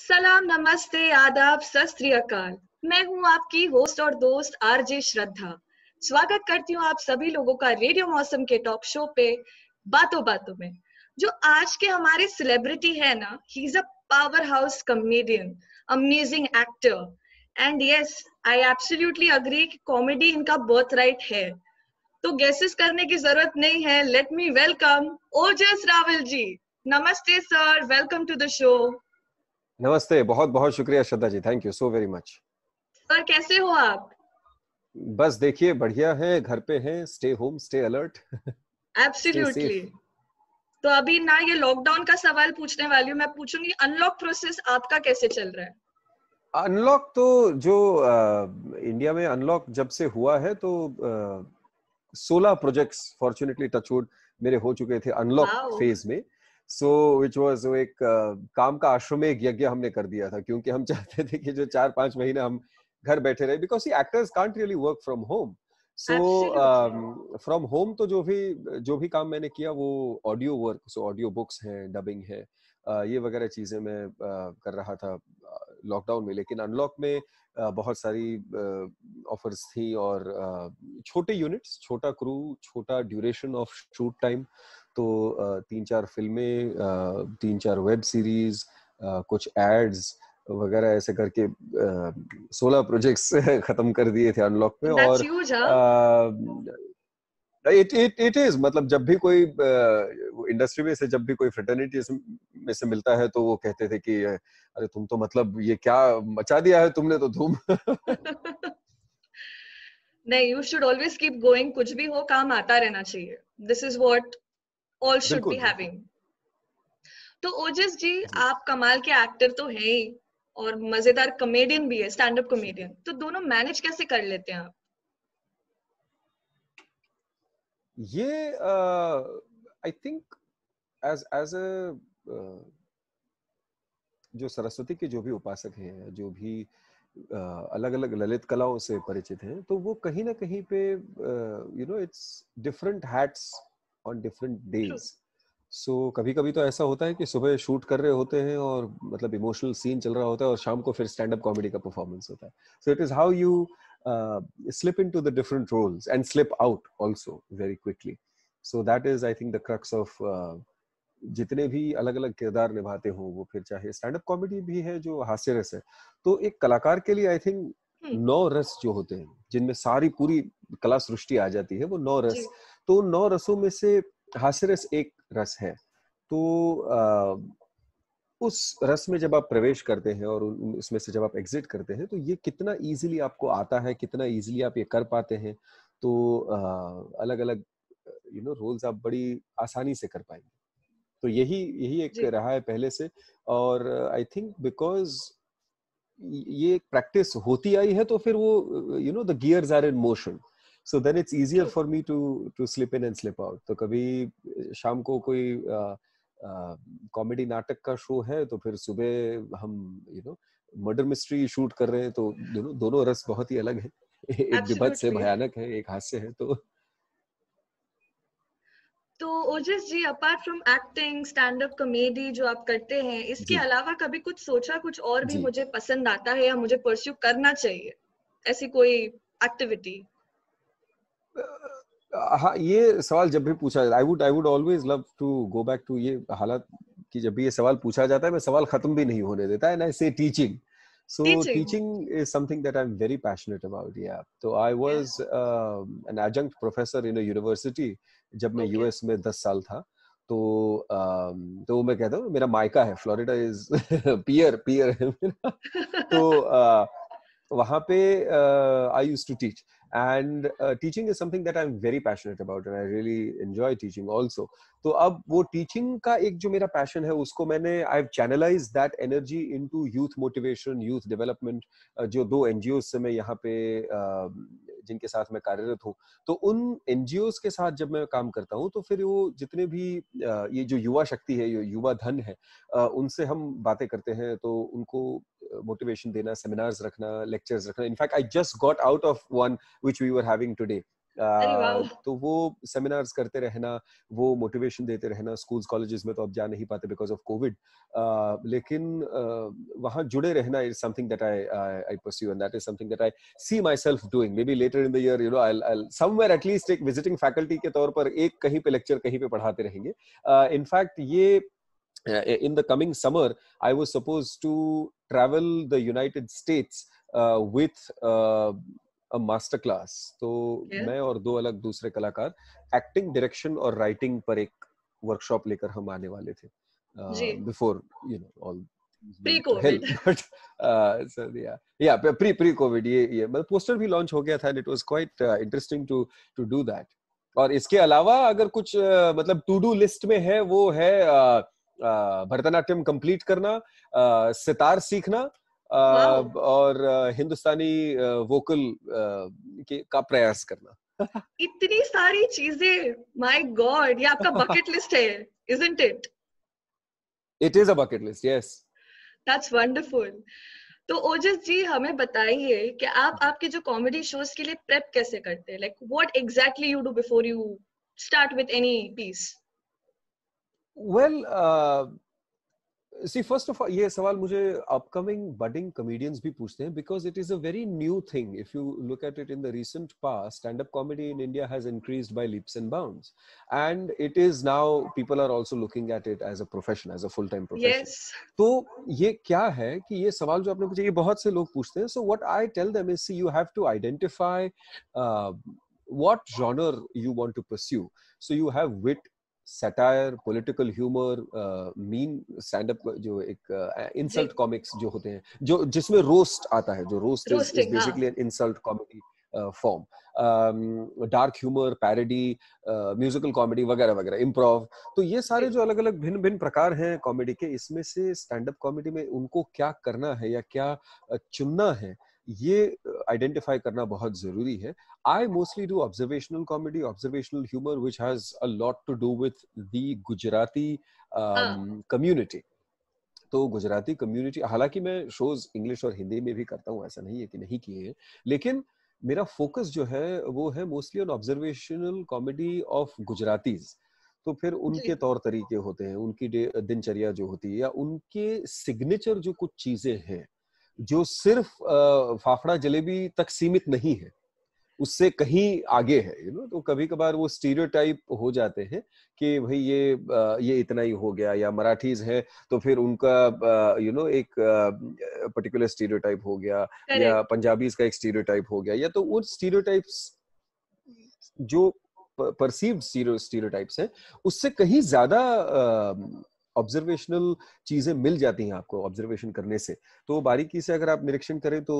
सलाम नमस्ते आदाब सत अकाल मैं हूं आपकी होस्ट और दोस्त आरजे श्रद्धा स्वागत करती हूं आप सभी लोगों का रेडियो मौसम के टॉक शो पे बातों बातों में जो आज के हमारे सेलिब्रिटी है ना ही is a powerhouse comedian amazing actor and yes I absolutely agree कि कॉमेडी इनका बर्थ राइट है तो गैसेस करने की जरूरत नहीं है let me welcome Ojas Rawal ji नमस्ते sir welcome to the show नमस्ते बहुत बहुत शुक्रिया Shraddha ji thank you so very much sir कैसे हो आप बस देखिए बढ़िया है घर पे हैं stay home stay alert absolutely तो अभी ना ये लॉकडाउन का सवाल पूछने वाली हूँ मैं पूछूंगी अनलॉक प्रोसेस आपका कैसे चल रहा है अनलॉक तो जो आ, इंडिया में अनलॉक जब से हुआ है तो सोलह प्रोजेक्ट्स फॉर्चुनेटली टचवुड मेरे हो चुके थे अनलॉक फेज में सो विच वॉज एक uh, काम का आश्रम एक यज्ञ हमने कर दिया था क्योंकि हम चाहते थे कि जो चार पांच महीने हम घर बैठे रहे because he actors can't really work from home so from home तो जो भी जो भी काम मैंने किया वो audio work so audio books हैं डबिंग है ये वगैरह चीजें मैं कर रहा था लॉकडाउन में लेकिन अनलॉक में बहुत सारी ऑफर्स थी और छोटे यूनिट्स छोटा क्रू छोटा ड्यूरेशन ऑफ शूट टाइम तो तीन चार फिल्में तीन चार वेब सीरीज कुछ एड्स वगैरह ऐसे करके सोलह प्रोजेक्ट्स खत्म कर दिए थे अनलॉक में और हाँ। इट इट इट इज मतलब जब भी कोई इंडस्ट्री में से जब भी कोई फ्रेटर्निटी में से मिलता है तो वो कहते थे कि अरे तुम तो मतलब ये क्या मचा दिया है तुमने तो धूम नहीं you should always keep going कुछ भी हो काम आता रहना चाहिए this is what all should be having तो ओजस जी आप कमाल के एक्टर तो है ही और मजेदार कॉमेडियन भी है स्टैंड अप कॉमेडियन तो दोनों मैनेज कैसे कर लेते हैं आप ये I think as as a जो सरस्वती के जो भी उपासक हैं जो भी अलग अलग ललित कलाओं से परिचित हैं तो वो कहीं ना कहीं पे you know it's different hats on different days so कभी कभी तो ऐसा होता है कि सुबह शूट कर रहे होते हैं और मतलब इमोशनल सीन चल रहा होता है और शाम को फिर स्टैंड अप कॉमेडी का परफॉर्मेंस होता है so it is how you slip in to the different roles and slip out also very quickly so that is I think the crux of जितने भी अलग अलग किरदार निभाते हो वो फिर चाहे स्टैंड अप कॉमेडी भी है जो हास्य रस है तो एक कलाकार के लिए आई थिंक hmm. नौ रस जो होते हैं जिनमें सारी पूरी कला सृष्टि आ जाती है वो नौ रस तो नौ रसों में से रस एक रस है तो आ, उस रस में जब आप प्रवेश करते हैं और उसमें से जब आप एग्जिट करते हैं तो ये कितना इजीली आपको आता है कितना इजीली आप ये कर पाते हैं तो आ, अलग अलग यू नो रोल्स आप बड़ी आसानी से कर पाएंगे तो यही यही एक रहा है पहले से और आई थिंक बिकॉज ये प्रैक्टिस होती आई है तो फिर वो you know the gears are in motion so then it's easier for me to to slip in and slip out तो कभी शाम को कोई कॉमेडी नाटक का शो है तो फिर सुबह हम you know murder mystery shoot कर रहे हैं तो दोनों दोनों रस बहुत ही अलग है एक विभत्स से भयानक है एक हास्य है तो तो Ojas ji apart from acting stand up comedy जो आप करते हैं इसके अलावा कभी कुछ सोचा कुछ और भी मुझे पसंद आता है या मुझे परस्यू करना चाहिए ऐसी कोई एक्टिविटी हाँ ये सवाल जब भी पूछा जाता I would I would always love to go back to ये हालत कि जब भी ये सवाल पूछा जाता है मैं सवाल खत्म भी नहीं होने देता and I say teaching so teaching is something that I am very passionate about yeah so i was yeah. Um, uh, an adjunct professor university जब मैं यूएस okay. में 10 साल था तो uh, तो मैं कहता हूँ मेरा मायका है फ्लोरिडा इज पियर पियर तो uh, वहां पे I use to teach and teaching is something that I am very passionate about and I really enjoy teaching also तो अब वो टीचिंग का एक जो मेरा पैशन है उसको मैंने I have channelize that energy into youth motivation youth development जो दो एन से मैं यहाँ पे uh, जिनके साथ मैं कार्यरत हूँ तो उन एन के साथ जब मैं काम करता हूँ तो फिर वो जितने भी uh, ये जो युवा शक्ति है ये युवा धन है uh, उनसे हम बातें करते हैं तो उनको मोटिवेशन देना सेमिनार्स रखना लेक्चर्स रखना in fact I just got out of one which we were having today तो वो सेमिनार्स करते रहना वो मोटिवेशन देते रहना स्कूल्स कॉलेजेस में तो अब जा नहीं पाते बिकॉज ऑफ कोविड लेकिन uh, वहां जुड़े रहना is something that I I pursue and that is something that I see myself doing maybe later in the year you know I somewhere at least एक visiting faculty के तौर पर एक कहीं पे लेक्चर कहीं पे पढ़ाते रहेंगे इनफैक्ट uh, ये in the coming summer I was suppose to travel the United States uh, with uh, a master class. तो yeah. मैं और दो अलग दूसरे कलाकार एक्टिंग डायरेक्शन और राइटिंग पर एक वर्कशॉप लेकर हम आने वाले थे before you know all pre-covid but uh, so yeah yeah pre pre covid ये ये मतलब पोस्टर भी लॉन्च हो गया था and it was quite interesting to to do that और इसके अलावा अगर कुछ uh, मतलब टू डू लिस्ट में है वो है uh, भरतनाट्यम कंप्लीट करना सितार सीखना और हिंदुस्तानी वोकल के का प्रयास करना इतनी सारी चीजें माय गॉड ये आपका बकेट लिस्ट है isn't it it is a bucket list yes that's wonderful तो ओजस जी हमें बताइए कि आप आपके जो कॉमेडी शोज के लिए प्रेप कैसे करते हैं like what exactly you do before you start with any piece well see first of all ये सवाल मुझे अपकमिंग बडिंग कॉमेडियंस भी पूछते हैं because it is a very new thing if you look at it in the recent past stand up comedy in India has increased by leaps and bounds and it is now people are also looking at it as a profession as a full time profession तो ये क्या है कि ये सवाल जो आपने पूछा ये बहुत से लोग पूछते हैं so what I tell them is see you have to identify what genre you want to pursue. So you have wit, satire political humour mean stand up जो एक इंसल्ट uh, कॉमिक्स जो होते हैं जो जिसमें रोस्ट आता है जो roast is basically insult comedy form dark humour parody musical comedy वगैरह वगैरह इम्प्रोव तो ये सारे जो अलग अलग भिन्न भिन्न प्रकार हैं कॉमेडी के इसमें से स्टैंड अप कॉमेडी में उनको क्या करना है या क्या uh, चुनना है uh, ये आइडेंटिफाई करना बहुत जरूरी है I mostly do observational comedy observational humour which has a lot to do with the Gujarati community तो गुजराती कम्युनिटी हालांकि मैं शोज इंग्लिश और हिंदी में भी करता हूँ ऐसा नहीं है कि नहीं किए हैं लेकिन मेरा फोकस जो है वो है mostly on observational comedy of Gujaratis तो फिर उनके तौर तरीके होते हैं उनकी दिनचर्या जो होती है या उनके सिग्नेचर जो कुछ चीजें हैं जो सिर्फ फाफड़ा जलेबी तक सीमित नहीं है उससे कहीं आगे है यू नो तो कभी कभार वो स्टीरियो हो जाते हैं कि भाई ये ये इतना ही हो गया या मराठीज है तो फिर उनका यू नो एक पर्टिकुलर स्टीरियोटाइप हो गया या पंजाबीज का एक स्टीरियोटाइप हो गया या तो उन स्टीरियो जो स्टीरियो स्टीरियो हैं उससे कहीं ज्यादा ऑब्जर्वेशनल चीजें मिल जाती हैं आपको ऑब्जर्वेशन करने से तो बारीकी से अगर आप निरीक्षण करें तो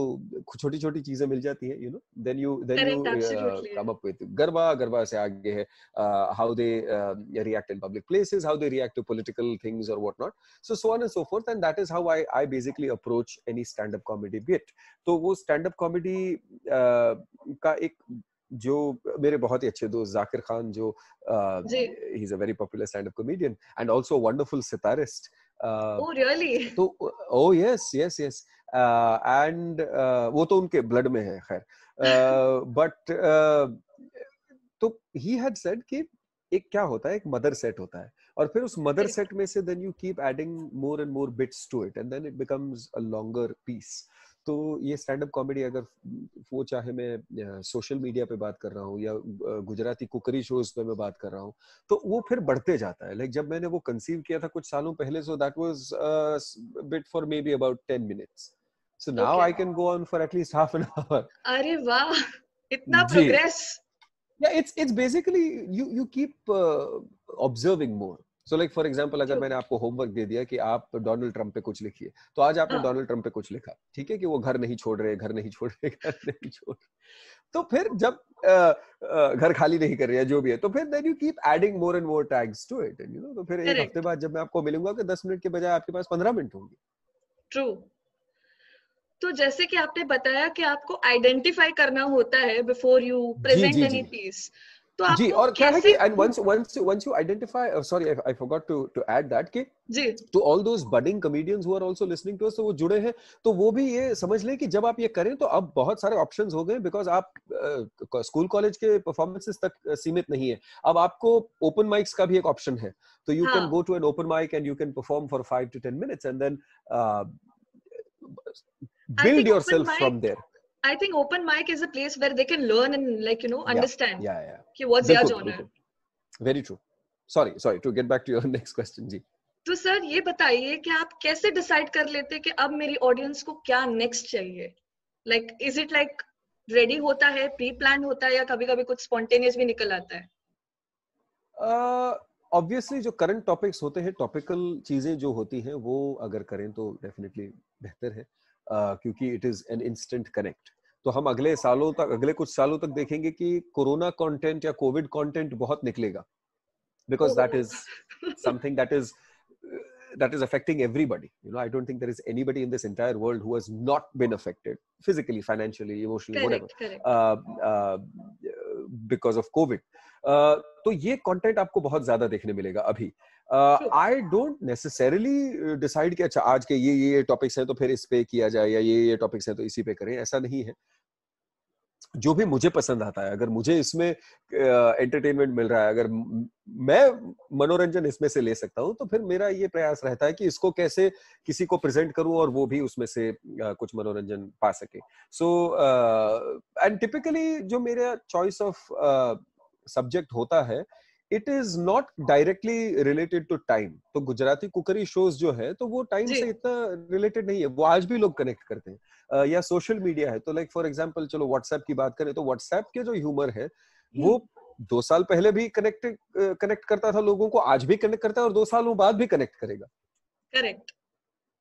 छोटी छोटी चीजें मिल जाती है you know then you then you come up with garba garba से आगे है how they react in public places how they react to political things और what not so so on and so forth and that is how I I basically approach any stand up comedy bit तो वो stand up comedy का एक जो मेरे बहुत ही अच्छे दोस्त जाकिर खान जो he is a very popular stand up comedian and also wonderful sitarist oh really तो oh yes yes yes and वो तो उनके ब्लड में है खैर बट uh, uh, तो ही हैड सेड कि एक क्या होता है एक मदर सेट होता है और फिर उस मदर सेट में से then you keep adding more and more bits to it and then it becomes a longer piece तो ये स्टैंड अप कॉमेडी अगर वो चाहे मैं सोशल मीडिया पे बात कर रहा हूँ या गुजराती कुकरी शोज पे मैं बात कर रहा हूँ तो वो फिर बढ़ते जाता है लाइक जब मैंने वो कंसीव किया था कुछ सालों पहले so that was bit for maybe about ten minutes so now I can go on for at least half an hour अरे वाह इतना प्रोग्रेस या it's it's basically you you keep observing more so like for example अगर मैंने आपको homework दे दिया कि आप डोनाल्ड ट्रंप पे कुछ लिखिए तो आज आपने डोनाल्ड हाँ। ट्रंप पे कुछ लिखा ठीक है कि वो घर नहीं छोड़ रहे घर नहीं छोड़ रहे घर नहीं छोड़ रहे तो फिर जब घर खाली नहीं कर रहे है जो भी है तो फिर then you keep adding more and more tags to it and you know तो फिर एक हफ्ते बाद जब मैं आपको मिलूंगा कि दस मिनट के बजाय आपके पास पंद्रह मिनट होंगे ट्रू तो जैसे कि आपने बताया कि आपको आइडेंटिफाई करना होता है before you present any piece तो जी और क्या है कि and once once once you identify sorry I forgot to to add that कि जी to all those budding comedians who are also listening to us तो वो जुड़े हैं तो वो भी ये समझ लें कि जब आप ये करें तो अब बहुत सारे ऑप्शंस हो गए बिकॉज आप स्कूल uh, कॉलेज के परफॉर्मेंसेस तक uh, सीमित नहीं है अब आपको ओपन माइक्स का भी एक ऑप्शन है तो you can go to an open mic and you can perform for 5 to 10 minutes and then build yourself from there I think open mic is a place where they can learn and like you know understand. Yeah, yeah. yeah. what's their genre? बिल्कुल. Very true. Sorry, sorry. To get back to your next question, जी. तो sir ये बताइए कि आप कैसे decide कर लेते कि अब मेरी ऑडियंस को क्या नेक्स्ट चाहिए Like is it like ready होता है pre-planned होता है या कभी कभी कुछ spontaneous भी निकल आता है ऑब्वियसली uh, जो करंट टॉपिक्स होते हैं टॉपिकल चीजें जो होती हैं वो अगर करें तो डेफिनेटली बेहतर है uh, क्योंकि it is an instant connect तो हम अगले सालों तक अगले कुछ सालों तक देखेंगे कि कोरोना कंटेंट या कोविड कंटेंट बहुत निकलेगा because that is something that is that is affecting everybody you know i don't think there is anybody in this entire world who has not been affected physically financially emotionally correct, whatever correct. Uh, uh, because of covid तो ये content आपको बहुत ज्यादा देखने मिलेगा अभी I don't necessarily decide कि अच्छा आज के ये ये टॉपिक्स हैं तो फिर इस पे किया जाए या ये ये टॉपिक्स हैं तो इसी पे करें ऐसा नहीं है जो भी मुझे पसंद आता है अगर मुझे इसमें एंटरटेनमेंट uh, मिल रहा है अगर मैं मनोरंजन इसमें से ले सकता हूँ तो फिर मेरा ये प्रयास रहता है कि इसको कैसे किसी को प्रेजेंट करूँ और वो भी उसमें से कुछ मनोरंजन पा सके सो एंड टिपिकली जो मेरा चॉइस ऑफ सब्जेक्ट होता है it is not directly related to time तो गुजराती कुकरी शोज जो है तो वो टाइम से इतना रिलेटेड नहीं है वो आज भी लोग कनेक्ट करते हैं uh, या सोशल मीडिया है तो लाइक फॉर एग्जाम्पल चलो व्हाट्सएप की बात करें तो व्हाट्सएप के जो ह्यूमर है वो हम्म। दो साल पहले भी कनेक्ट कनेक्ट करता था लोगों को आज भी कनेक्ट करता है और दो सालों बाद भी कनेक्ट करेगा करेक्ट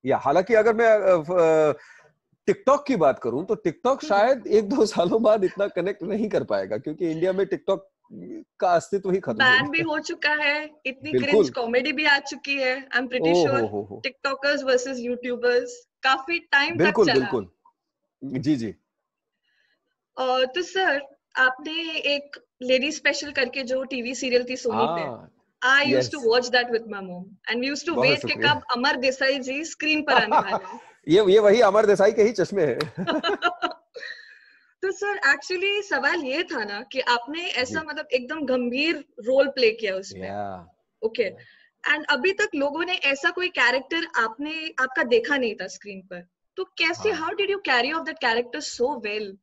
या हालांकि अगर मैं टिकटॉक की बात करूं तो टिकटॉक हम्म। शायद एक दो सालों बाद इतना कनेक्ट नहीं कर पाएगा क्योंकि इंडिया में टिकटॉक का अस्तित्व ही खत्म बैन भी हो चुका है इतनी क्रिंज कॉमेडी भी आ चुकी है I am pretty sure TikTokers versus YouTubers काफी टाइम तक चला बिल्कुल जी जी तो सर आपने एक लेडी स्पेशल करके जो टीवी सीरियल थी सोनी पे I use to watch that with my mom and we use to wait के कब अमर देसाई जी स्क्रीन पर आने वाले ये ये वही अमर देसाई के ही चश्मे हैं तो सर एक्चुअली सवाल ये था ना कि आपने ऐसा मतलब एकदम गंभीर रोल प्ले किया उसमें ओके एंड अभी तक लोगों ने ऐसा कोई कैरेक्टर आपने आपका देखा नहीं था स्क्रीन पर तो कैसे how did you carry off that character so well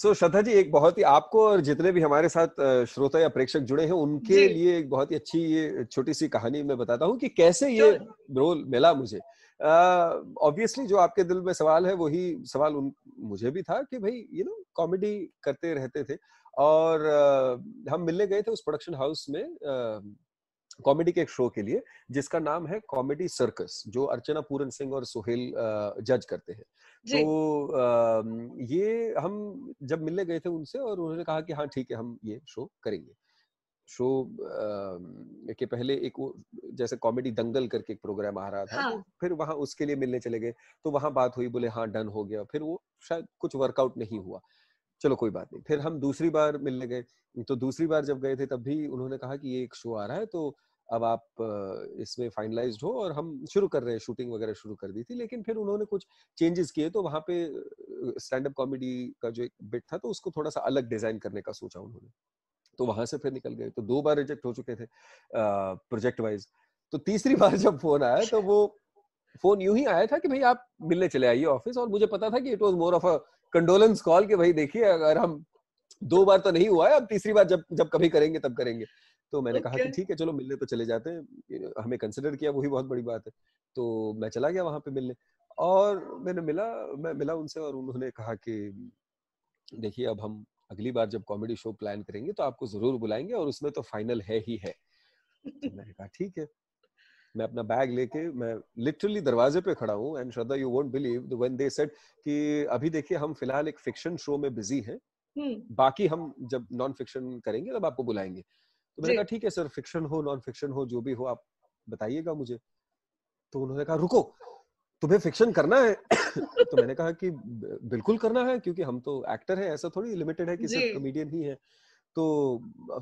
so so, Shraddha ji एक बहुत ही आपको और जितने भी हमारे साथ श्रोता या प्रेक्षक जुड़े हैं उनके लिए एक बहुत ही अच्छी ये छोटी सी कहानी मैं बताता हूँ कि कैसे ये रोल मिला मुझे ऑब्वियसली uh, जो आपके दिल में सवाल है वही सवाल उन मुझे भी था कि भाई यू नो कॉमेडी करते रहते थे और uh, हम मिलने गए थे उस प्रोडक्शन हाउस में uh, कॉमेडी के एक शो के लिए जिसका नाम है कॉमेडी सर्कस जो अर्चना पूरन सिंह और सुहेल जज करते हैं तो ये हम जब मिलने गए थे उनसे और उन्होंने कहा कि हाँ ठीक है हम ये शो करेंगे शो के पहले एक जैसे कॉमेडी दंगल करके एक प्रोग्राम आ रहा था हाँ। तो फिर वहां उसके लिए मिलने चले गए तो वहां बात हुई बोले हाँ डन हो गया फिर वो शायद कुछ वर्कआउट नहीं हुआ चलो कोई बात नहीं फिर हम दूसरी बार मिलने गए तो दूसरी बार जब गए थे तब भी उन्होंने कहा कि ये एक शो आ रहा है तो अब आप इसमें फाइनलाइज हो और हम शुरू कर रहे हैं शूटिंग वगैरह शुरू कर दी थी लेकिन फिर उन्होंने कुछ चेंजेस किए तो वहां पे स्टैंड अप कॉमेडी का जो एक बिट था तो उसको थोड़ा सा अलग डिजाइन करने का सोचा उन्होंने तो वहां से फिर निकल गए तो दो बार रिजेक्ट हो चुके थे प्रोजेक्ट वाइज तो तीसरी बार जब फोन आया तो वो फोन यूं ही आया था कि भाई आप मिलने चले आइए ऑफिस और मुझे पता था कि it was more of a condolence call के भाई देखिए अगर हम दो बार तो नहीं हुआ है अब तीसरी बार जब जब कभी करेंगे तब करेंगे तो मैंने okay. कहा कि ठीक है चलो मिलने तो चले जाते हैं हमें कंसिडर किया वही बहुत बड़ी बात है तो मैं चला गया वहां पे मिलने और मैंने मिला मैं मिला उनसे और उन्होंने कहा कि देखिए अब हम अगली बार जब कॉमेडी शो प्लान करेंगे तो आपको जरूर बुलाएंगे और उसमें तो फाइनल है ही है तो मैंने कहा ठीक है मैं अपना बैग लेके मैं लिटरली दरवाजे पे खड़ा हूँ and Shraddha you won't believe when they said कि अभी देखिए हम फिलहाल एक फिक्शन शो में बिजी हैं हम्म। बाकी हम जब नॉन फिक्शन करेंगे तब आपको बुलाएंगे तो मैंने कहा ठीक है सर फिक्शन हो नॉन फिक्शन हो जो भी हो आप बताइएगा मुझे तो उन्होंने कहा रुको तुम्हें फिक्शन करना है तो मैंने कहा कि बिल्कुल करना है क्योंकि हम तो एक्टर हैं ऐसा थोड़ी लिमिटेड है कि सिर्फ कॉमेडियन ही है तो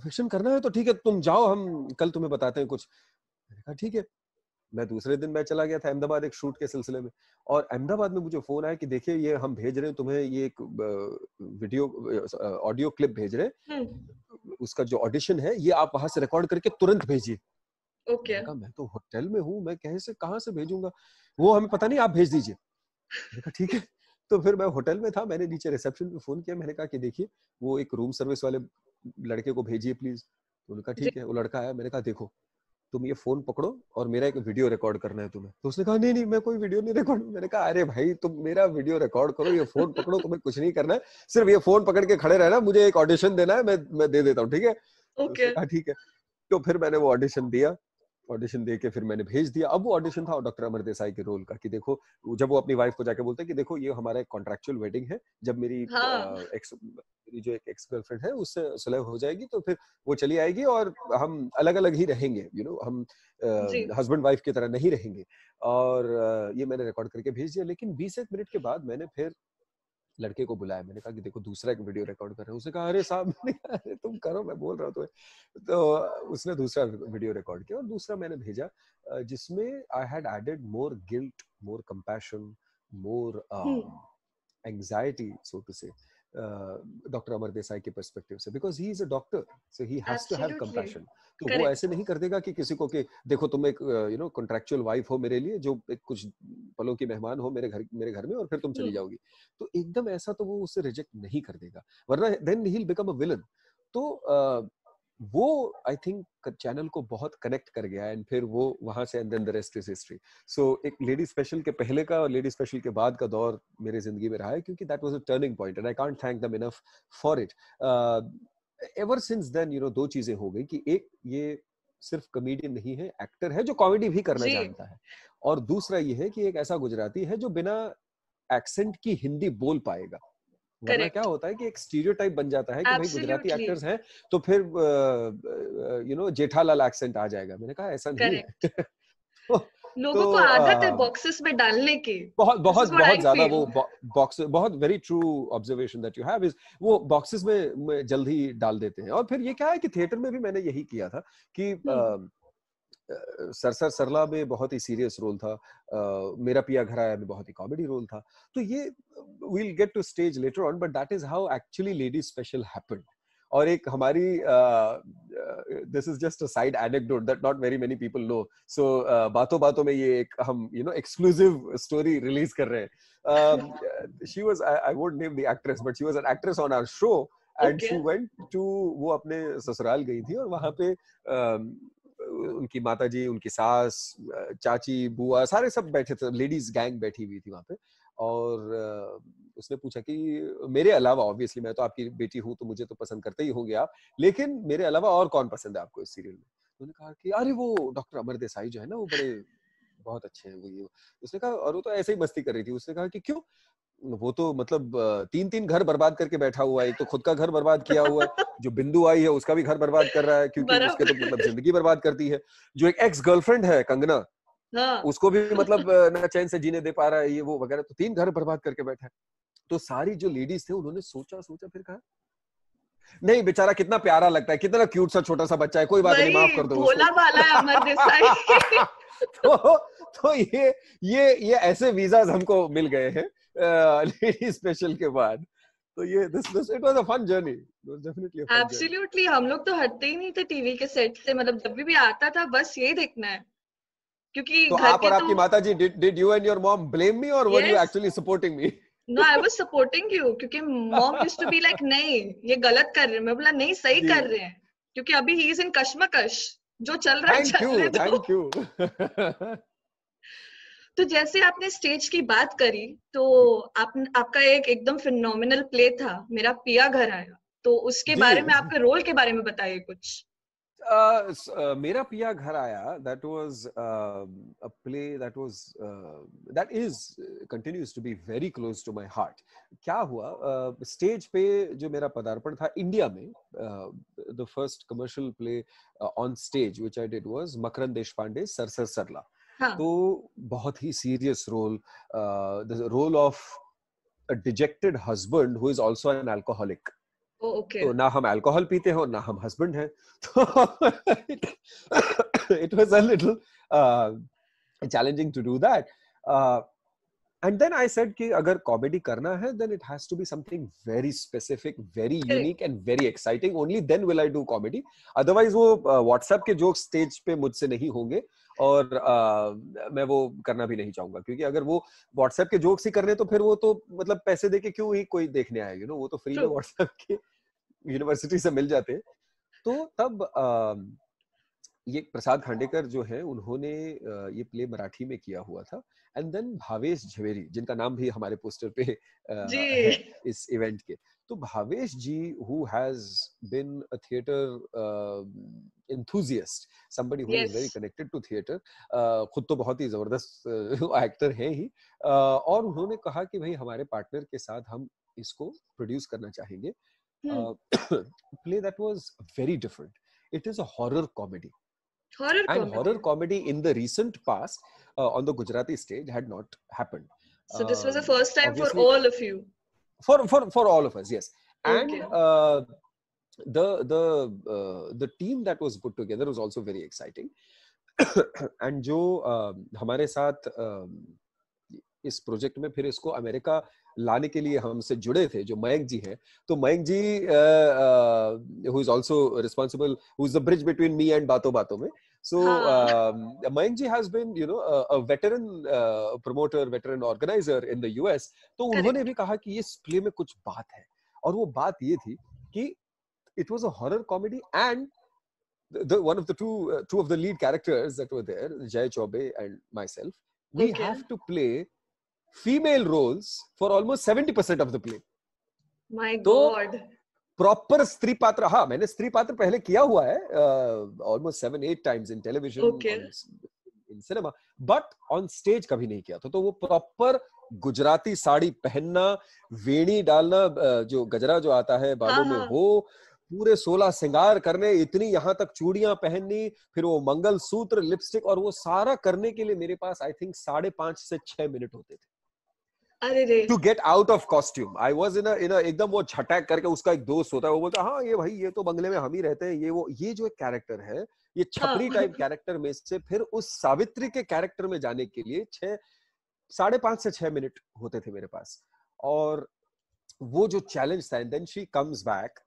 फिक्शन करना है तो ठीक है तुम जाओ हम कल तुम्हें बताते हैं कुछ मैंने कहा ठीक है मैं दूसरे दिन मैं चला गया था अहमदाबाद एक शूट के सिलसिले में और अहमदाबाद में मुझे फोन आया कि देखिए ये हम भेज रहे हैं तुम्हें ये एक वीडियो ऑडियो क्लिप भेज रहे हैं हम्म। उसका जो ऑडिशन है ये आप वहां से रिकॉर्ड करके तुरंत भेजिए ओके okay. मैं तो होटल में हूँ मैं कैसे कहाँ से भेजूंगा वो हमें पता नहीं आप भेज दीजिए ठीक है तो फिर मैं होटल में था मैंने नीचे रिसेप्शन पे फोन किया मैंने कहा कि देखिए वो एक रूम सर्विस वाले लड़के को भेजिए प्लीज तो उनका ठीक है वो लड़का आया मैंने कहा देखो तुम ये फोन पकड़ो और मेरा एक वीडियो रिकॉर्ड करना है तुम्हें तो उसने कहा नहीं नहीं मैं कोई वीडियो नहीं रिकॉर्ड मैंने कहा अरे भाई तुम मेरा वीडियो रिकॉर्ड करो ये फोन पकड़ो तुम्हें कुछ नहीं करना है सिर्फ ये फोन पकड़ के खड़े रहना मुझे एक ऑडिशन देना है मैं मैं दे देता हूँ ठीक है तो ठीक है तो फिर मैंने वो ऑडिशन दिया ऑडिशन दे के फिर मैंने भेज दिया अब वो ऑडिशन था डॉक्टर अमर देसाई के रोल का कि देखो जब वो अपनी वाइफ को जाके बोलते हैं कि देखो ये हमारा कॉन्ट्रेक्चुअल वेडिंग है जब मेरी हाँ. आ, एक्स मेरी जो एक एक्स गर्लफ्रेंड है उससे सुलह हो जाएगी तो फिर वो चली आएगी और हम अलग अलग ही रहेंगे यू you नो know, हम हस्बैंड वाइफ की तरह नहीं रहेंगे और ये मैंने रिकॉर्ड करके भेज दिया लेकिन बीस एक मिनट के बाद मैंने फिर लड़के को बुलाया मैंने कहा कि देखो दूसरा एक वीडियो रिकॉर्ड कर रहे हैं उसने कहा अरे साहब मैंने कहा अरे तुम करो मैं बोल रहा हूँ तो उसने दूसरा वीडियो रिकॉर्ड किया और दूसरा मैंने भेजा जिसमें I had added more guilt more compassion more anxiety so to say doctor Amar Desai के पर्सपेक्टिव से because he is a doctor so he has to have compassion तो वो ऐसे नहीं कर देगा कि किसी को कि देखो तुम एक यू नो कॉन्ट्रेक्चुअल वाइफ हो मेरे लिए जो एक कुछ पलों की मेहमान हो मेरे घर मेरे घर में और फिर तुम चली हम्म। जाओगी तो एकदम ऐसा तो वो उसे रिजेक्ट नहीं कर देगा वरना then he will become a villain तो uh, वो आई थिंक चैनल को बहुत कनेक्ट कर गया एंड फिर वो वहां से and then the rest is history सो एक लेडी स्पेशल के पहले का और लेडी स्पेशल के बाद का दौर मेरे जिंदगी में रहा है क्योंकि that was a turning point and I can't thank them enough for it ever since then you know दो चीजें हो गई कि एक ये सिर्फ कॉमेडियन नहीं है एक्टर है जो कॉमेडी भी करना जानता है और दूसरा ये है कि एक ऐसा गुजराती है जो बिना एक्सेंट की हिंदी बोल पाएगा वरना क्या होता है कि एक स्टीरियोटाइप बन जाता है कि भाई गुजराती एक्टर्स हैं तो फिर यू नो जेठालाल एक्सेंट आ जाएगा मैंने कहा ऐसा नहीं है तो, लोगों तो, को आदत है बॉक्सेस में डालने की बहुत बहुत बहुत ज्यादा वो बॉक्स बहुत very true observation that you have is वो बॉक्सेस में, जल्दी डाल देते हैं और फिर ये क्या है कि थिएटर में भी मैंने यही किया था कि हम्म। सरसर सरला में बहुत ही सीरियस रोल था मेरा पिया घर आया में बहुत ही कॉमेडी रोल था तो ये we'll get to stage later on but that is how actually ladies special happen और एक हमारी this is just a side anecdote that not very many people know so बातों बातों में ये एक हम you know exclusive story release कर रहे हैं she was I won't name the actress but she was an actress on our show and she went to वो अपने ससुराल गई थी और वहां पे उनकी माता जी उनकी सास चाची बुआ सारे सब बैठे थे लेडीज गैंग बैठी हुई थी वहां पे और उसने पूछा कि मेरे अलावा ऑब्वियसली मैं तो आपकी बेटी हूँ तो मुझे तो पसंद करते ही होंगे आप लेकिन मेरे अलावा और कौन पसंद है आपको इस सीरियल में उन्होंने कहा कि अरे वो डॉक्टर अमर देसाई जो है ना वो बड़े बहुत अच्छे हैं वो ये उसने कहा और वो तो ऐसे ही मस्ती कर रही थी उसने कहा कि क्यों वो तो मतलब तीन तीन घर बर्बाद करके बैठा हुआ है एक तो खुद का घर बर्बाद किया हुआ है जो बिंदु आई है उसका भी घर बर्बाद कर रहा है क्योंकि उसके तो मतलब जिंदगी बर्बाद करती है जो एक एक्स गर्लफ्रेंड है कंगना हाँ। उसको भी मतलब ना चैन से जीने दे पा रहा है ये वो वगैरह तो तीन घर बर्बाद करके बैठा है तो सारी जो लेडीज थे उन्होंने सोचा सोचा फिर कहा नहीं बेचारा कितना प्यारा लगता है कितना क्यूट सा छोटा सा बच्चा है कोई बात नहीं माफ कर दो भोला है अमर देसाई तो तो ये ये ये ऐसे वीजा हमको मिल गए हैं लेडी स्पेशल के बाद तो ये this this it was a fun journey definitely absolutely हम लोग तो हटते ही नहीं थे टीवी के सेट से मतलब जब भी भी आता था बस ये देखना है क्योंकि तो घर आप और तो... आपकी माता जी did you and your mom blame me or were you actually supporting me no I was supporting you क्योंकि mom used to be like नहीं ये गलत कर रहे हैं मैं बोला नहीं सही कर रहे हैं क्योंकि अभी ही इज इन कश्मकश जो चल रहा है थैंक यू थैंक यू तो जैसे आपने स्टेज की बात करी तो आप आपका एक एकदम फिनोमिनल प्ले था मेरा पिया घर आया तो उसके बारे में आपके रोल के बारे में बताइए कुछ uh, uh, मेरा पिया घर आया that was a play that was that is continues to be very close to my heart क्या हुआ स्टेज uh, पे जो मेरा पदार्पण था इंडिया में the first commercial play on stage which I did was Makarand Deshpande sir sir Sarla uh, हाँ। तो बहुत ही serious role role of a dejected husband who is also an alcoholic तो ना हम अल्कोहल पीते हैं और ना हम हस्बैंड हैं तो it was a little challenging to do that and then I said कि अगर कॉमेडी करना है then it has be something very specific very unique and very exciting only then will I do comedy otherwise वो WhatsApp uh, के joke stage पे मुझसे नहीं होंगे और आ, मैं वो करना भी नहीं चाहूंगा क्योंकि अगर वो व्हाट्सएप के जोक्स ही करने तो फिर वो तो मतलब पैसे दे के क्यों ही कोई देखने आएगा यू नो वो तो फ्री में व्हाट्सएप के यूनिवर्सिटी से मिल जाते तो तब आ, ये प्रसाद खांडेकर जो है उन्होंने ये प्ले मराठी में किया हुआ था एंड देन भावेश झवेरी जिनका नाम भी हमारे पोस्टर पे है इस इवेंट के तो Bhavesh ji who has been a theatre enthusiast somebody who is very connected to theatre खुद तो बहुत ही जबरदस्त एक्टर हैं ही और उन्होंने कहा कि भाई हमारे पार्टनर के साथ हम इसको प्रोड्यूस करना चाहेंगे hmm. Play that was very different it is a horror comedy horror and comedy. horror comedy in the recent past uh, on the Gujarati stage had not happened. So uh, this was the first time for all of you. For for for all of us, yes. and Okay. uh, the the uh, the team that was put together was also very exciting and jo uh, हमारे साथ uh, इस project में फिर इसको America लाने के लिए हमसे जुड़े थे जो मयंक जी हैं तो Mayank ji who is also responsible who is the bridge between me and बातों बातों में सो हाँ। Mayank ji has been you know a veteran promoter veteran organiser in the US तो उन्होंने भी कहा कि इस प्ले में कुछ बात है और वो बात ये थी कि it was a horror comedy and the one of the two uh, two of the lead characters that were there jay chobe and myself we okay. have female roles for almost 70% of the play. My तो God. Proper स्त्री पात्र हाँ मैंने स्त्री पात्र पहले किया हुआ है almost seven eight times in television in cinema but on stage कभी नहीं किया था तो, तो वो प्रॉपर गुजराती साड़ी पहनना वेणी डालना जो गजरा जो आता है बालों हाँ, में वो हाँ। पूरे सोलह सिंगार करने इतनी यहां तक चूड़ियां पहननी फिर वो मंगल सूत्र लिपस्टिक और वो सारा करने के लिए मेरे पास आई थिंक साढ़े पांच से छह मिनट होते थे to get out of costume I was in a एकदम वो छटैक करके उसका एक दोस्त होता है वो बोलता हाँ ये भाई ये तो बंगले में हम ही रहते हैं ये वो ये जो एक कैरेक्टर है ये हाँ, छपरी टाइप कैरेक्टर में से फिर उस सावित्री के कैरेक्टर में जाने के लिए छह साढ़े पांच से छह मिनट होते थे मेरे पास और वो जो चैलेंज था and then she comes back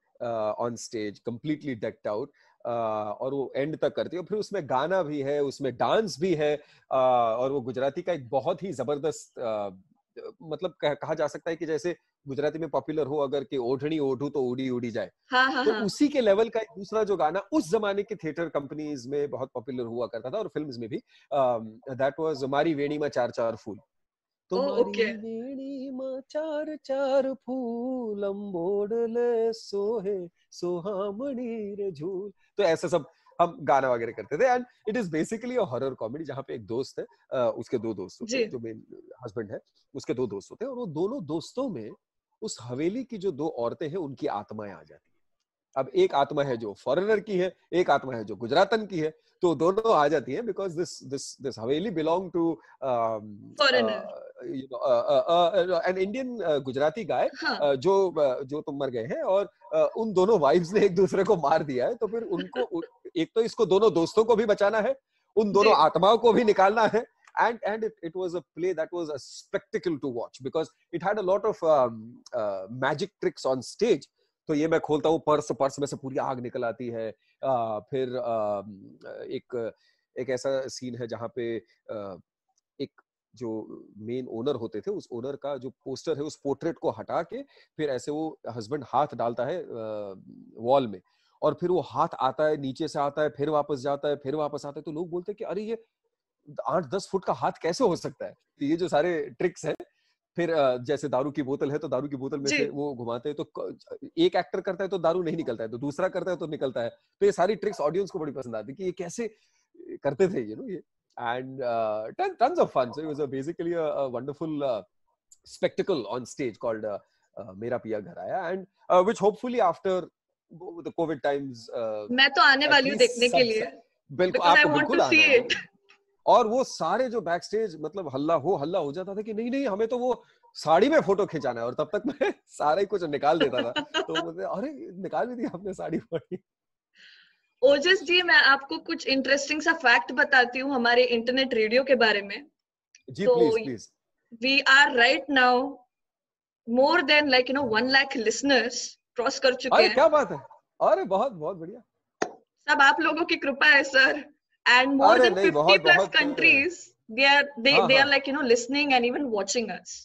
on stage completely decked out और वो एंड तक करती है फिर उसमें गाना भी है उसमें डांस भी है uh, और वो गुजराती का एक बहुत ही जबरदस्त uh, मतलब कह, कहा जा सकता है कि जैसे गुजराती में पॉपुलर हो अगर कि ओढ़नी ओढ़ू तो उड़ी उड़ी जाए हाँ, हाँ, तो हाँ. उसी के लेवल का दूसरा जो गाना उस जमाने के थिएटर कंपनीज में बहुत पॉपुलर हुआ करता था और फिल्म्स में भी दैट um, वाज मारी वेणी में चार चार फूल तो चार चार फूल सोहे सोहामणी रे झूल तो ऐसा सब हम गाना वगैरह करते थे and it is basically a horror comedy जहाँ पे एक दोस्त है उसके दो दोस्त होते हैं जो मेन हस्बैंड है उसके दो दोस्त होते हैं और वो दोनों दोस्तों में उस हवेली की जो दो औरतें हैं उनकी आत्माएं आ जाती है अब एक आत्मा है जो फॉरेनर की है एक आत्मा है जो गुजरातन की है तो दोनों आ जाती है because this this this haveli belong to foreigner you know, uh, uh, uh, uh an Indian Gujarati हाँ। जो जो तुम मर गए हैं और उन दोनों वाइफ्स ने एक दूसरे को मार दिया है तो फिर उनको एक तो इसको दोनों दोस्तों को भी बचाना है उन दोनों आत्माओं को भी निकालना है and and it, it was a play that was a spectacle to watch because it had a lot of um, uh, magic tricks on stage तो ये मैं खोलता हूँ पर्स पर्स में से पूरी आग निकल आती है आ, फिर आ, um, एक एक ऐसा सीन है जहाँ पे आ, एक जो मेन ओनर होते थे उस ओनर का जो पोस्टर है उस पोर्ट्रेट को हटा के फिर ऐसे वो हस्बैंड हाथ डालता है वॉल में और फिर वो हाथ आता है नीचे से आता है फिर वापस जाता है फिर वापस आता है तो लोग बोलते हैं कि अरे ये आठ दस फुट का हाथ कैसे हो सकता है तो ये जो सारे ट्रिक्स है फिर जैसे दारू की बोतल है तो दारू की बोतल में से वो घुमाते हैं तो एक एक्टर करता है तो दारू नहीं निकलता है तो दूसरा करता है तो निकलता है तो ये सारी ट्रिक्स ऑडियंस को बड़ी पसंद आती है कि ये कैसे करते थे ये नो ये and uh, ton, tons of fun. So it was a, basically a, a wonderful uh, spectacle on stage called uh, uh, Mera Pia Gharaya, and uh, which hopefully after the COVID times. Uh, मैं तो आने वाली हूँ देखने के लिए. बिल्कुल आपको बिल्कुल आना और वो सारे जो बैक स्टेज मतलब हल्ला हो हल्ला हो जाता था कि नहीं नहीं हमें तो वो साड़ी में फोटो खिंचाना है और तब तक मैं सारा ही कुछ निकाल देता था तो मुझे अरे निकाल भी दिया हमने साड़ी फोटी ओजस जी मैं आपको कुछ इंटरेस्टिंग सा फैक्ट बताती हूँ हमारे इंटरनेट रेडियो के बारे में जी please we are right now more than like you know one lakh listeners cross कर चुके हैं क्या बात है अरे बहुत बहुत बढ़िया सब आप लोगों की कृपा है sir and more than 50 plus countries they are they are like you know listening and even watching us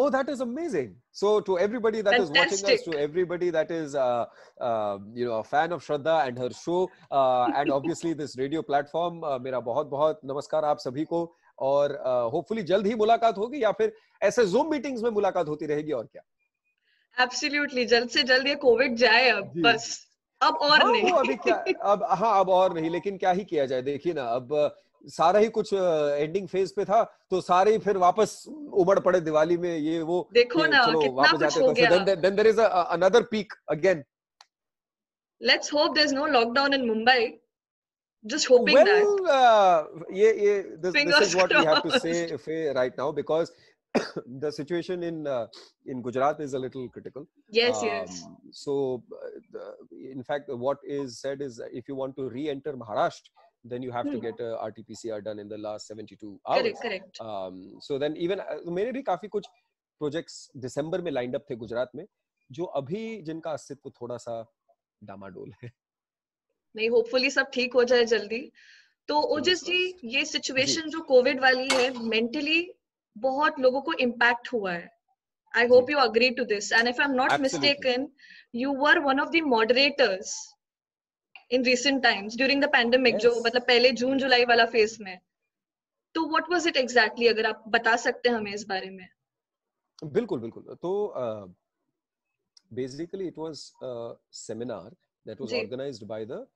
oh that is amazing so to everybody that Fantastic. is watching us to everybody that is uh, uh, you know a fan of shraddha and her show uh, and obviously this radio platform uh, mera bahut bahut namaskar aap sabhi ko और hopefully uh, जल्द ही मुलाकात होगी या फिर ऐसे zoom meetings में मुलाकात होती रहेगी और क्या एब्सोल्युटली जल्द से जल्द ये कोविड जाए अब बस अब और हाँ, नहीं वो अभी क्या अब हाँ अब और नहीं लेकिन क्या ही किया जाए देखिए ना अब सारा ही कुछ एंडिंग फेज पे था तो सारे फिर वापस उमड़ पड़े दिवाली में ये वो देखो ना चलो, कितना कुछ हो गया then there is another peak again let's hope there is no lockdown in Mumbai just hoping well, that uh, yeah, yeah this, this is what crossed. we have to say if, right now because the situation in uh, in Gujarat is a little critical. Yes, um, yes. So, uh, in fact, what is said is if you want to re-enter Maharashtra, then you have hmm. to get a uh, RT-PCR done in the last 72 hours. Correct, correct. Um, so then even uh, मेरे भी काफी कुछ projects दिसंबर में lined up थे गुजरात में जो अभी जिनका अस्तित्व थोड़ा सा डामाडोल है नहीं होपफुली सब ठीक हो जाए जल्दी तो ओजस जी ये सिचुएशन जो कोविड वाली है मेंटली बहुत लोगों को इम्पैक्ट हुआ है I hope you agree to this and if I am not mistaken you were one of the moderators in recent times during the pandemic जो मतलब पहले जून जुलाई वाला फेज में तो व्हाट वाज इट एग्जैक्टली अगर आप बता सकते हैं हमें इस बारे में बिल्कुल बिल्कुल तो basically it was seminar that was organized by the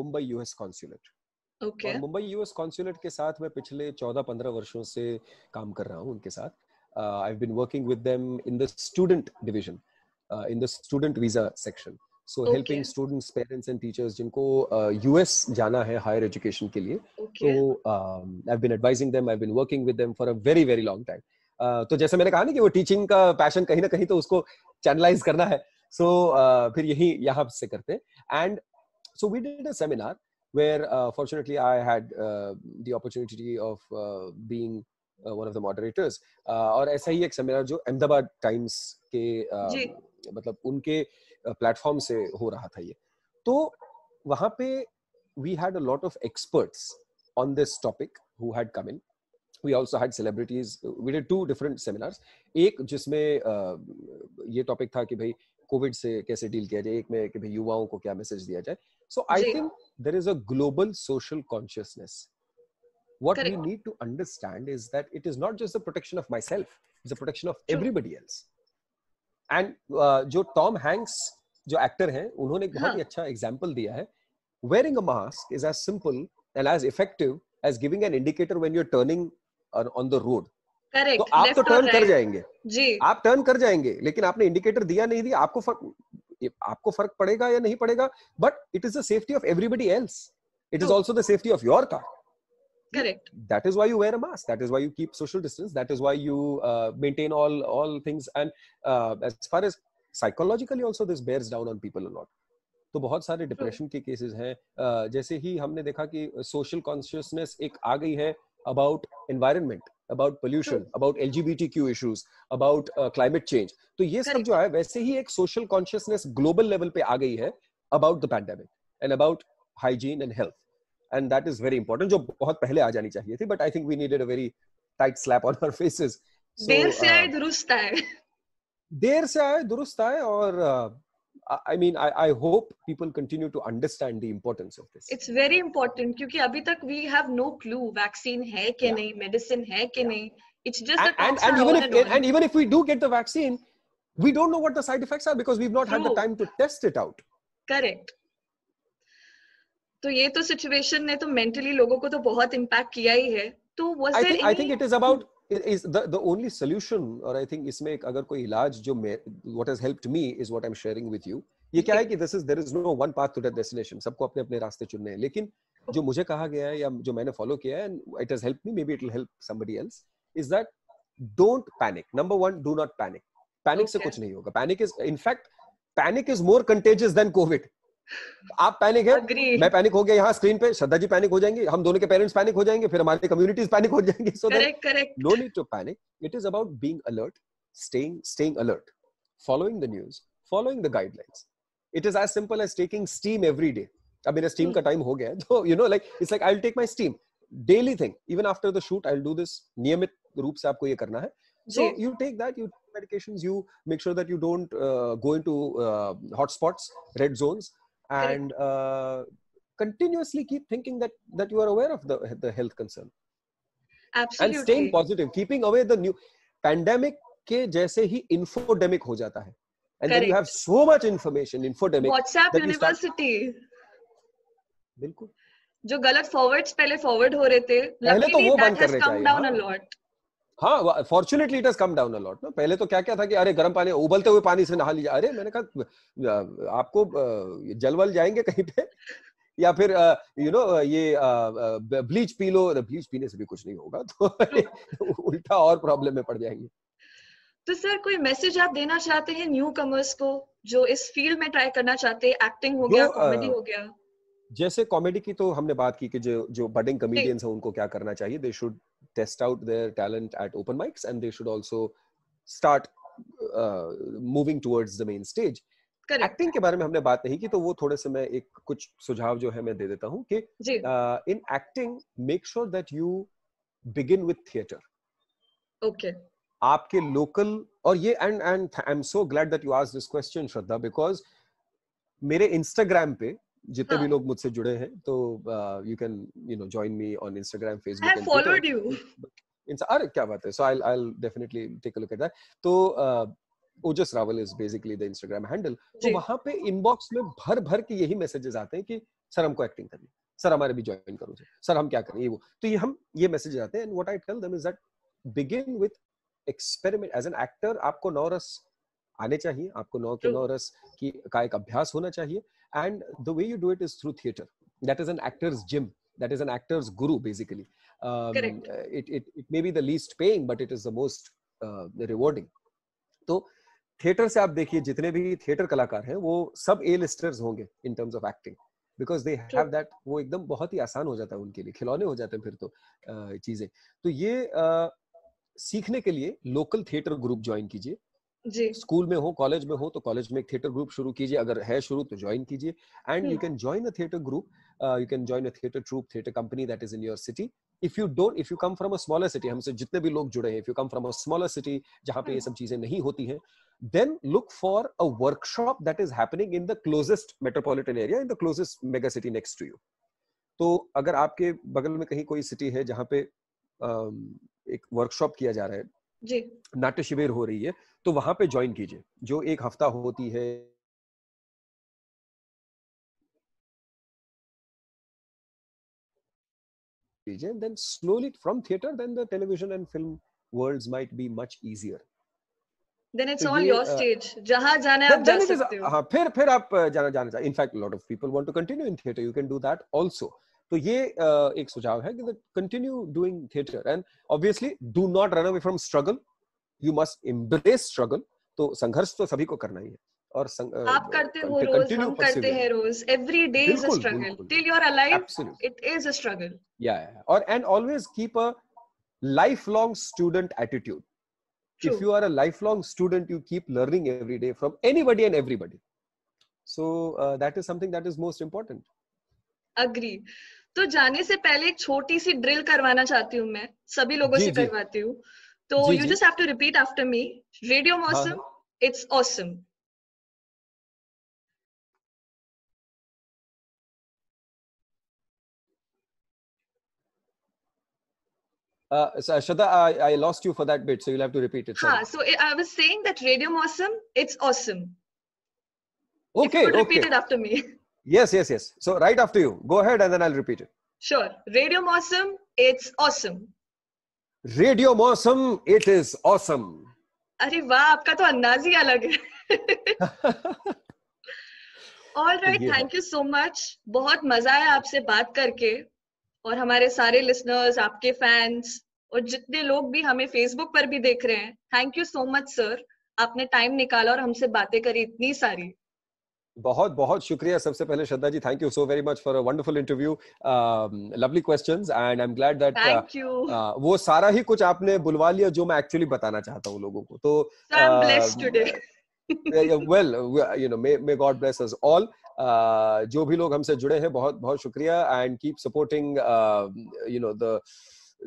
Mumbai US consulate और मुंबई यूएस कॉन्सुलेट के साथ मैं पिछले 14-15 वर्षों से काम कर रहा हूँ उनके साथ I have been working with them in the student division in the student visa section so helping students parents and teachers जिनको यूएस uh, जाना है हायर एजुकेशन के लिए तो I been advising them I been working with them for a very very long time तो जैसे मैंने कहा ना कि वो टीचिंग का पैशन कहीं ना कहीं तो उसको चैनलाइज करना है सो so, uh, फिर यही यहाँ से करते and so we did a seminar where uh, fortunately I had uh, the opportunity of uh, being uh, one of the moderators uh, और ऐसा ही एक सेमिनार जो अहमदाबाद टाइम्स के um, मतलब उनके प्लेटफॉर्म से हो रहा था ये तो वहां पे we had a lot of experts on this topic who had come in we also had celebrities we did two different seminars एक जिसमें ये टॉपिक था कि भाई कोविड से कैसे डील किया जाए एक में कि भाई युवाओं को क्या मैसेज दिया जाए so I think there is a global social consciousness what Correct. we need to understand is that it is not just the protection of myself it's the protection of everybody else and uh, जो Tom Hanks जो actor हैं उन्होंने बहुत ही हाँ। अच्छा example दिया है wearing a mask is as simple and as effective as giving an indicator when you are turning on the road correct तो आप तो टर्न right. कर जाएंगे जी आप टर्न कर जाएंगे लेकिन आपने इंडिकेटर दिया नहीं दिया आपको फर्क आपको फर्क पड़ेगा या नहीं पड़ेगा but it is the safety of everybody else it is also the safety of your car correct that is why you wear a mask that is why you keep social distance that is why you uh, maintain all all things and uh, as far as psychologically also this bears down on people a lot तो बहुत सारे depression के cases हैं जैसे ही हमने देखा कि social consciousness एक आ गई है about environment about pollution about L G B T Q issues about climate change तो ये सब जो है वैसे ही एक सोशल कॉन्शियसनेस ग्लोबल लेवल पे आ गई है about the pandemic and about hygiene and health and that is very important jo bahut pehle aa jani chahiye thi but i think we needed a very tight slap on our faces so, der se aaye durust aaye der se aaye durust aaye i mean i hope people continue to understand the importance of this it's very important kyunki abhi tak we have no clue vaccine hai ki yeah. nahi medicine hai ki yeah. nahi it's just and, a and, and even if and, even if we do get the vaccine we don't know what the side effects are because we've not had the time to test it out correct तो ये तो situation ने तो mentally लोगों को तो बहुत impact किया ही है तो was there I think it is about is the the only solution or i think isme agar koi ilaaj jo what has helped me is what i'm sharing with you ये क्या है कि this is there is no one path to destination सबको अपने अपने रास्ते चुनने हैं लेकिन जो मुझे कहा गया है या जो मैंने फॉलो किया है it has help me maybe it will help somebody else is that don't panic number one do not panic panic से कुछ नहीं होगा panic is in fact panic is more contagious than COVID आप panic है Agree. मैं panic हो गया यहाँ स्क्रीन पे श्रद्धा जी पैनिक हो जाएंगे हम दोनों के पेरेंट्स पैनिक हो जाएंगे फिर हमारे कम्युनिटीज पैनिक हो जाएंगे so no need to panic it is about being alert staying staying alert following the news following the guidelines it is as simple as taking steam every day अब मेरा steam का time hmm. हो गया है तो you know like it's like I will take my steam daily thing even after the shoot I will do this नियमित रूप से आपको ये करना है so you take that you medications you make sure that you don't uh, go into uh, hot spots red zones and uh, continuously keep thinking that that you are aware of the the health concern Absolutely. and staying positive keeping away the new pandemic ke jaise hi infodemic ho jata hai and Correct. then you have so much information infodemic WhatsApp University bilkul jo galat forwards pehle forward ho rahe the थे पहले तो वो बंद कर रहे हाँ fortunately it has come down a lot ना पहले तो क्या क्या था कि अरे गर्म पानी उबलते हुए पानी से नहा लीजिए अरे मैंने कहा आपको जल वल जाएंगे कहीं पे या फिर यू नो ये ब्लीच पी लो ब्लीच पीने से भी कुछ नहीं होगा तो उल्टा और प्रॉब्लम में पड़ जाएंगे तो सर कोई मैसेज आप देना चाहते हैं न्यू कमर्स को जो इस फील्ड में ट्राई करना चाहते हैं एक्टिंग हो गया कॉमेडी हो गया जैसे कॉमेडी की तो हमने बात की कि जो जो बडिंग कॉमेडियंस हैं उनको क्या करना चाहिए they should test out their talent at open mics and they should also start uh, moving towards the main stage acting के बारे में हमने बात नहीं की तो वो थोड़े से मैं एक कुछ सुझाव जो है मैं दे देता हूँ कि in acting make sure that you begin with theatre okay आपके लोकल और ये and and I am so glad that you आज दिस क्वेश्चन श्रद्धा बिकॉज मेरे इंस्टाग्राम पे जितने हाँ. भी लोग मुझसे जुड़े हैं तो you can you know join me on Instagram Facebook अरे क्या बात है so I I definitely take a look at that तो Ojas Rawal is basically the Instagram handle तो वहां पे इनबॉक्स में भर भर के यही मैसेजेस आते हैं कि सर हमको एक्टिंग करनी सर हमारे भी ज्वाइन करो सर हम क्या करें ये वो तो ये हम ये मैसेज आते हैं and what I tell them is that begin with experiment as an actor आपको नौ रस आने चाहिए आपको नौ के नौ रस की का एक अभ्यास होना चाहिए And the way you do it is through theater. That is an actor's gym. That is an actor's guru, basically. Um, Correct. It, it, it may be the least paying, but it is the most uh, rewarding. so theatre से आप देखिए जितने भी theatre कलाकार हैं वो सब A listers होंगे in terms of acting because they have that वो एकदम बहुत ही आसान हो जाता है उनके लिए खिलौने हो जाते हैं फिर तो चीजें तो ये आ, सीखने के लिए लोकल थिएटर ग्रुप ज्वाइन कीजिए जी स्कूल में हो कॉलेज में हो तो कॉलेज में एक थिएटर ग्रुप शुरू कीजिए अगर है शुरू तो ज्वाइन कीजिए and you hmm. Can join a theatre group you can join a theatre troupe theatre company that is in your city if you don't if you come from a smaller city हमसे जितने भी लोग जुड़े हैं if you come from a smaller city जहां पे ये हम्म। सब चीजें नहीं होती हैं then look for a workshop that is happening in the closest metropolitan area in the closest mega city next to you तो अगर आपके बगल में कहीं कोई सिटी है जहाँ पे एक वर्कशॉप किया जा रहा है जी नाट्य शिविर हो रही है तो वहां पे ज्वाइन कीजिए जो एक हफ्ता होती है region then slowly from theater then the television and film worlds might be much easier then it's so all your stage jahan jana hai aap ja sakte ho ha phir phir aap jana jana in fact a lot of people want to continue in theater you can do that also तो ये एक सुझाव है कि continue doing theatre and obviously do not run away from struggle you must embrace struggle तो संघर्ष तो सभी को करना ही है और संग, आप करते हो रोज हम करते हैं रोज every day is a struggle till you are alive it is a struggle या और and always keep a life long student attitude if you are a life long student you keep learning every day from anybody and everybody so that is something that is most important agree तो जाने से पहले एक छोटी सी drill करवाना चाहती हूँ मैं सभी लोगों से करवाती हूँ So you just have to repeat after me. Radio Awesome, it's awesome. Uh, so Shada, I, I lost you for that bit, so you'll have to repeat it. Ha, so eh, I was saying that Radio Awesome, it's awesome. If you Okay, could repeat okay. it after me. Yes, yes, yes. So right after you, go ahead and then I'll repeat it. Sure. Radio Awesome, it's awesome. Radio मौसम it is awesome अरे वाह आपका तो अंदाज ही अलग है all right thank you so much बहुत मजा आया आपसे बात करके और हमारे सारे लिसनर्स आपके फैंस और जितने लोग भी हमें फेसबुक पर भी देख रहे हैं thank you so much sir आपने टाइम निकाला और हमसे बातें करी इतनी सारी बहुत बहुत शुक्रिया सबसे पहले Shraddha ji thank you so very much for a wonderful interview lovely questions and I am glad that वो सारा ही कुछ आपने बुलवा लिया जो मैं एक्चुअली बताना चाहता हूँ लोगों को तो well you know may God bless us all जो भी लोग हमसे जुड़े हैं बहुत बहुत शुक्रिया and keep supporting you know the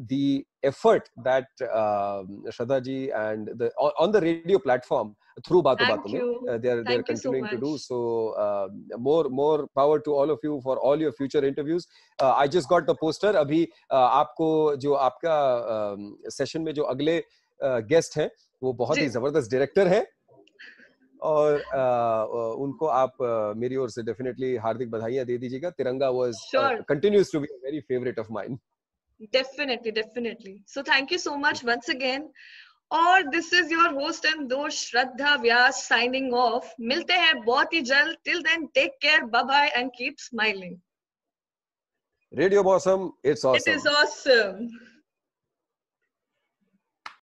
the effort that uh, Shraddha ji and the on the radio platform through baato baato mein uh, they are they are continuing so to do so uh, more more power to all of you for all your future interviews uh, i just got the poster abhi uh, aapko jo aapka um, session mein jo agle uh, guest hai, wo bahut hi zabardast director hai. और uh, उनको आप uh, मेरी ओर से definitely हार्दिक बधाइयां दे दीजिएगा Tiranga was continues to be very favourite of mine definitely definitely so thank you so much once again और this is your host and दो श्रद्धा व्यास साइनिंग ऑफ मिलते हैं बहुत ही जल्द till then take care bye bye and keep smiling radio awesome it's awesome it is awesome